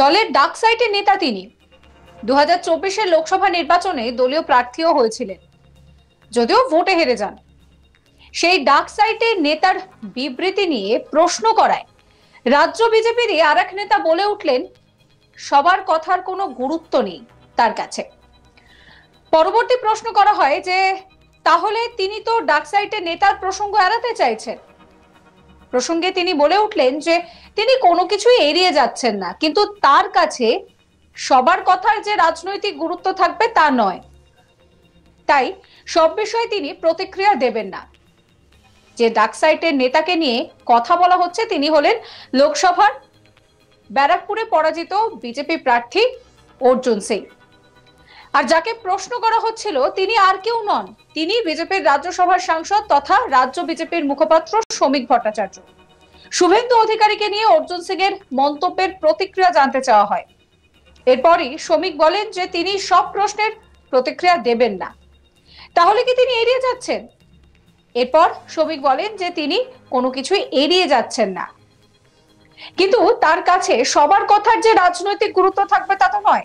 দলের ডাক সাইটের নেতা তিনি দু হাজার লোকসভা নির্বাচনে দলীয় প্রার্থীও হয়েছিলেন যদিও ভোটে হেরে যান সেই ডাক সাইটের নেতার বিবৃতি নিয়ে প্রশ্ন করায় রাজ্য বিজেপির আর এক নেতা বলে উঠলেন সবার কথার কোনো গুরুত্ব নেই তার কাছে পরবর্তী প্রশ্ন করা হয় যে তাহলে তিনি তো ডাক সাইটে নেতার প্রসঙ্গ এড়াতে চাইছেন প্রসঙ্গে তিনি বলে উঠলেন যে তিনি কোনো কিছুই এড়িয়ে যাচ্ছেন না কিন্তু তার কাছে সবার কথার যে রাজনৈতিক গুরুত্ব থাকবে তা নয় তাই সব বিষয়ে তিনি প্রতিক্রিয়া দেবেন না যে ডাকসাইটের নেতাকে নিয়ে কথা বলা হচ্ছে তিনি হলেন লোকসভার ব্যারাকপুরে পরাজিত বিজেপি প্রার্থী অর্জুন সিং আর যাকে প্রশ্ন করা হচ্ছিল তিনি আর কেউ নন তিনি বিজেপির রাজ্যসভার সাংসদ তথা রাজ্য বিজেপির মুখপাত্র শ্রমিক ভট্টাচার্য শুভেন্দু অধিকারীকে নিয়ে অর্জুন সিং এর মন্তব্যের প্রতিক্রিয়া জানতে চাওয়া হয় এরপরই শ্রমিক বলেন যে তিনি সব প্রশ্নের প্রতিক্রিয়া দেবেন না তাহলে কি তিনি এড়িয়ে যাচ্ছেন এরপর শ্রমিক বলেন যে তিনি কোনো কিছুই এড়িয়ে যাচ্ছেন না কিন্তু তার কাছে সবার কথার যে রাজনৈতিক গুরুত্ব থাকবে তা তো নয়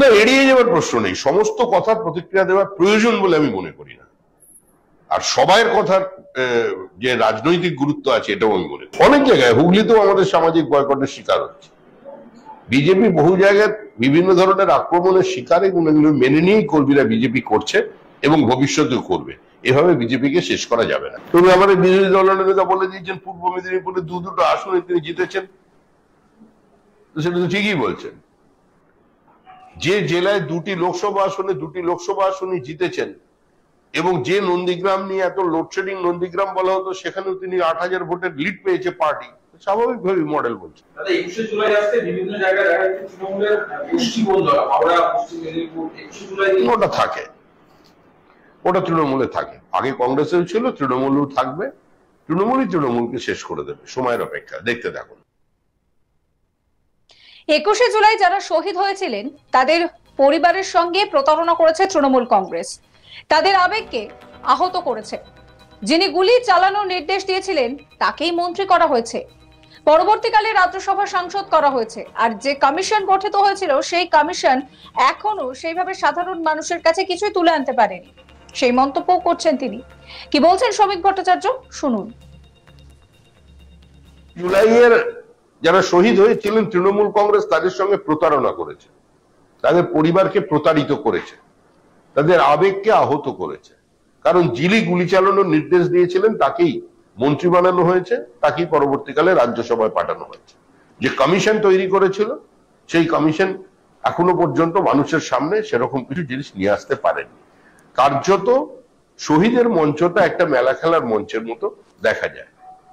মানে এড়িয়ে প্রশ্ন নেই সমস্ত কথার প্রতিক্রিয়া দেওয়ার প্রয়োজন বলে আমি মনে করি না আর কথার যে রাজনৈতিক গুরুত্ব আছে এটাও আমি মনে অনেক জায়গায় হুগলিতেও আমাদের সামাজিক বয়কটের শিকার হচ্ছে বিজেপি বহু জায়গায় বিভিন্ন ধরনের আক্রমণের শিকার এগুলো মেনে নিয়েই কর্মীরা বিজেপি করছে এবং ভবিষ্যতেও করবে এভাবে বিজেপিকে শেষ করা যাবে না তবে আমাদের বিরোধী দলের নেতা বলে দিয়েছেন পূর্ব মেদিনীপুরে দু দুটো আসনে তিনি জিতেছেন সেটা তো ঠিকই বলছেন যে জেলায় দুটি লোকসভা আসনে দুটি লোকসভা আসনই জিতেছেন এবং যে নন্দীগ্রাম নিয়ে এত লোডশেডিং নন্দীগ্রাম বলা হতো সেখানেও তিনি আট হাজার ভোটের লিড পেয়েছে পার্টি স্বাভাবিকভাবে মডেল বলছে একুশে জুলাই আসতে বিভিন্ন জায়গায় দেখা যাচ্ছে তৃণমূলের হাওড়া পশ্চিম মেদিনীপুর একুশে জুলাই ওটা থাকে ওটা তৃণমূলে থাকে আগে কংগ্রেসেও ছিল তৃণমূলও থাকবে তৃণমূলই তৃণমূলকে শেষ করে দেবে সময়ের অপেক্ষা দেখতে থাকুন একুশে জুলাই যারা শহীদ হয়েছিলেন তাদের পরিবারের সঙ্গে প্রতারণা করেছে তৃণমূল কংগ্রেস তাদের আবেগকে আহত করেছে যিনি গুলি চালানোর নির্দেশ দিয়েছিলেন তাকেই মন্ত্রী করা হয়েছে পরবর্তীকালে রাজ্যসভা সাংসদ করা হয়েছে আর যে কমিশন গঠিত হয়েছিল সেই কমিশন এখনো সেইভাবে সাধারণ মানুষের কাছে কিছুই তুলে আনতে পারেনি সেই মন্তব্য করছেন তিনি কি বলছেন শ্রমিক ভট্টাচার্য শুনুন জুলাইয়ের যারা শহীদ হয়েছিলেন তৃণমূল কংগ্রেস তাদের সঙ্গে প্রতারণা করেছে তাদের পরিবারকে প্রতারিত করেছে তাদের আবেগকে আহত করেছে কারণ জিলি গুলি চালানোর নির্দেশ দিয়েছিলেন তাকেই মন্ত্রী বানানো হয়েছে তাকেই পরবর্তীকালে রাজ্যসভায় পাঠানো হয়েছে যে কমিশন তৈরি করেছিল সেই কমিশন এখনো পর্যন্ত মানুষের সামনে সেরকম কিছু জিনিস নিয়ে আসতে পারেনি কার্যত শহীদের মঞ্চটা একটা মেলা খেলার মঞ্চের মতো দেখা যায়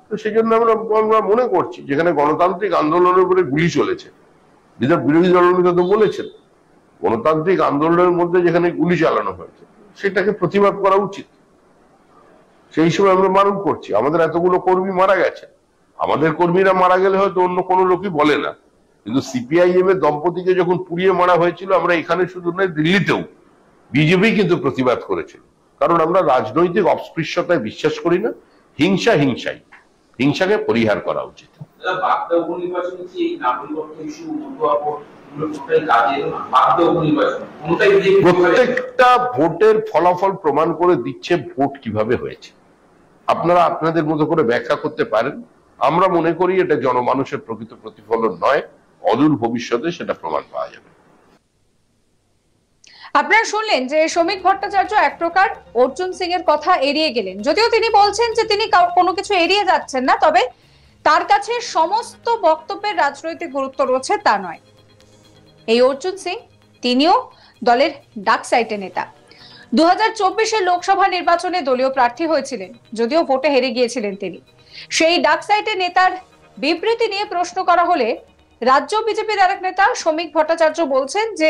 তো সেই জন্য আমরা আমরা মনে করছি যেখানে গণতান্ত্রিক আন্দোলনের উপরে গুলি চলেছে যেটা বিরোধী দলনেতা তো বলেছেন গণতান্ত্রিক আন্দোলনের মধ্যে যেখানে গুলি চালানো হয়েছে সেটাকে প্রতিবাদ করা উচিত সেই সময় আমরা মারণ করছি আমাদের এতগুলো কর্মী মারা গেছে আমাদের কর্মীরা মারা গেলে হয়তো অন্য কোনো লোকই বলে না কিন্তু সিপিআইএম এর দম্পতিকে যখন পুড়িয়ে মারা হয়েছিল আমরা এখানে শুধু নয় দিল্লিতেও বিজেপি কিন্তু প্রতিবাদ করেছিল কারণ আমরা রাজনৈতিক অস্পৃশ্যতায় বিশ্বাস করি না হিংসা হিংসাই হিংসাকে পরিহার করা উচিত প্রত্যেকটা ভোটের ফলাফল প্রমাণ করে দিচ্ছে ভোট কিভাবে হয়েছে আপনারা আপনাদের মতো করে ব্যাখ্যা করতে পারেন আমরা মনে করি এটা জনমানুষের প্রকৃত প্রতিফলন নয় অদূর ভবিষ্যতে সেটা প্রমাণ পাবে আপনারা শুনলেন যে শ্রমিক ভট্টাচার্য এক প্রকার অর্জুন সিং এর কথা এড়িয়ে গেলেন যদিও তিনি বলছেন যে তিনি কোনো কিছু এড়িয়ে যাচ্ছেন না তবে তার কাছে সমস্ত বক্তব্যের রাজনৈতিক গুরুত্ব রয়েছে তা নয় এই অর্জুন সিং তিনিও দলের ডাক সাইটে নেতা দু হাজার লোকসভা নির্বাচনে দলীয় প্রার্থী হয়েছিলেন যদিও ভোটে হেরে গিয়েছিলেন তিনি সেই ডাক সাইটে নেতার বিবৃতি নিয়ে প্রশ্ন করা হলে রাজ্য বিজেপির আরেক নেতা শ্রমিক ভট্টাচার্য বলছেন যে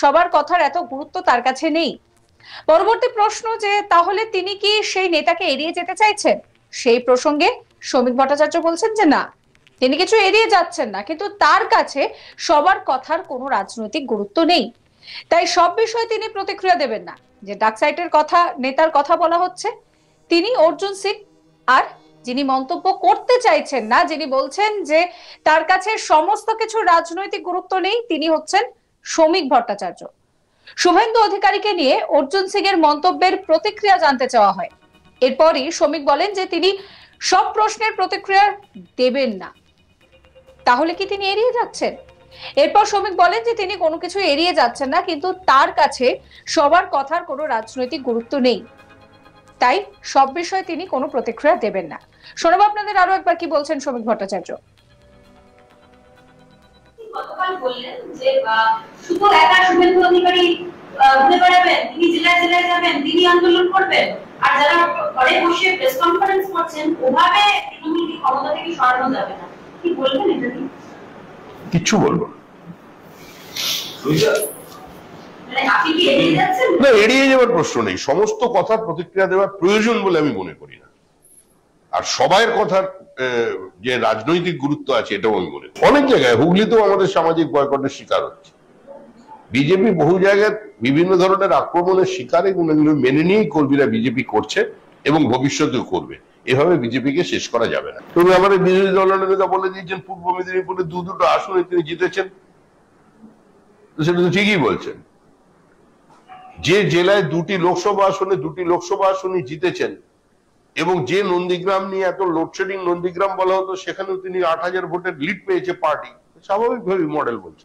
সবার কথার এত গুরুত্ব তার কাছে নেই পরবর্তী প্রশ্ন যে তাহলে তিনি কি সেই নেতাকে এড়িয়ে যেতে চাইছেন সেই প্রসঙ্গে শ্রমিক ভট্টাচার্য বলছেন যে না তিনি কিছু এড়িয়ে যাচ্ছেন না কিন্তু তার কাছে সবার কথার কোনো রাজনৈতিক গুরুত্ব নেই তাই সব বিষয়ে তিনি প্রতিক্রিয়া দেবেন না যে ডাকসাইটের কথা নেতার কথা বলা হচ্ছে তিনি অর্জুন সিং আর যিনি মন্তব্য করতে চাইছেন না যিনি বলছেন যে তার কাছে সমস্ত কিছু রাজনৈতিক গুরুত্ব নেই তিনি হচ্ছেন শ্রমিক ভট্টাচার্য শুভেন্দু অধিকারীকে নিয়ে অর্জুন সিং এর মন্তব্যের প্রতিক্রিয়া জানতে চাওয়া হয় এরপরই শ্রমিক বলেন যে তিনি সব প্রশ্নের প্রতিক্রিয়া দেবেন না তাহলে কি তিনি এড়িয়ে যাচ্ছেন এরপর শ্রমিক বলেন যে তিনি কোনো কিছু এড়িয়ে যাচ্ছেন না কিন্তু তার কাছে সবার কথার কোনো রাজনৈতিক গুরুত্ব নেই তাই সব বিষয়ে তিনি কোনো প্রতিক্রিয়া দেবেন না শোনাবো আপনাদের আরো একবার কি বলছেন শ্রমিক ভট্টাচার্য গতকাল বললেন যে শুধু একা শুভেন্দু অধিকারী ঘুরে বেড়াবেন তিনি জেলায় জেলায় যাবেন তিনি আন্দোলন করবেন আর যারা ঘরে বসে প্রেস কনফারেন্স করছেন ওভাবে কি ক্ষমতা থেকে সরানো যাবে না কি বলবেন এটা কি কিচ্ছু বলবো মানে এড়িয়ে যাওয়ার প্রশ্ন নেই সমস্ত কথা প্রতিক্রিয়া দেওয়ার প্রয়োজন বলে আমি মনে করি না আর সবাইয়ের কথার যে রাজনৈতিক গুরুত্ব আছে এটাও আমি মনে অনেক জায়গায় হুগলিতেও আমাদের সামাজিক বয়কটের শিকার হচ্ছে বিজেপি বহু জায়গায় বিভিন্ন ধরনের আক্রমণের শিকার এগুলো মেনে নিয়েই কর্মীরা বিজেপি করছে এবং ভবিষ্যতেও করবে এভাবে বিজেপিকে শেষ করা যাবে না তবে আমাদের বিরোধী দলের নেতা বলে দিয়েছেন পূর্ব মেদিনীপুরে দু দুটো আসনে তিনি জিতেছেন সেটা তো ঠিকই বলছেন যে জেলায় দুটি লোকসভা আসনে দুটি লোকসভা আসনে জিতেছেন এবং যে নন্দীগ্রাম নিয়ে এত লোডশেডিং নন্দীগ্রাম বলা হতো সেখানেও তিনি আট হাজার ভোটের লিড পেয়েছে পার্টি স্বাভাবিকভাবে মডেল বলছে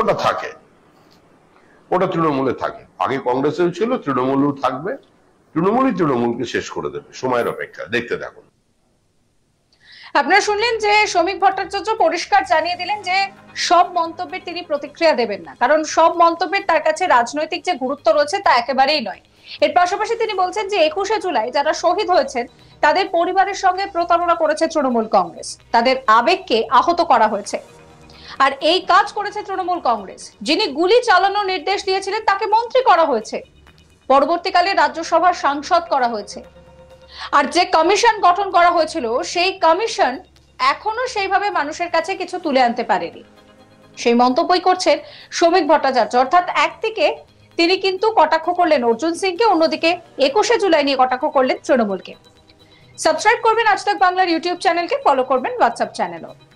ওটা থাকে ওটা তৃণমূলে থাকে আগে কংগ্রেসেও ছিল তৃণমূলও থাকবে তৃণমূলই তৃণমূলকে শেষ করে দেবে সময়ের অপেক্ষা দেখতে থাকুন আপনারা শুনলেন যে শ্রমিক ভট্টাচার্য পরিষ্কার জানিয়ে দিলেন যে সব মন্তব্যের তিনি প্রতিক্রিয়া দেবেন না কারণ সব মন্তব্যের তার কাছে রাজনৈতিক যে গুরুত্ব রয়েছে তা একেবারেই নয় এর পাশাপাশি তিনি বলছেন যে একুশে জুলাই যারা শহীদ হয়েছেন তাদের পরিবারের সঙ্গে প্রতারণা করেছে তৃণমূল কংগ্রেস তাদের আবেগকে আহত করা হয়েছে আর এই কাজ করেছে তৃণমূল কংগ্রেস যিনি গুলি চালানোর নির্দেশ দিয়েছিলেন তাকে মন্ত্রী করা হয়েছে পরবর্তীকালে রাজ্যসভার সাংসদ করা হয়েছে আর যে কমিশন গঠন করা হয়েছিল সেই কমিশন এখনো সেইভাবে মানুষের কাছে কিছু তুলে আনতে পারেনি সেই মন্তব্যই করছেন শ্রমিক ভট্টাচার্য অর্থাৎ একদিকে তিনি কিন্তু কটাক্ষ করলেন অর্জুন সিংকে অন্যদিকে একুশে জুলাই নিয়ে কটাক্ষ করলেন তৃণমূলকে সাবস্ক্রাইব করবেন আজ তক বাংলার ইউটিউব চ্যানেলকে ফলো করবেন হোয়াটসঅ্যাপ চ্যানেলও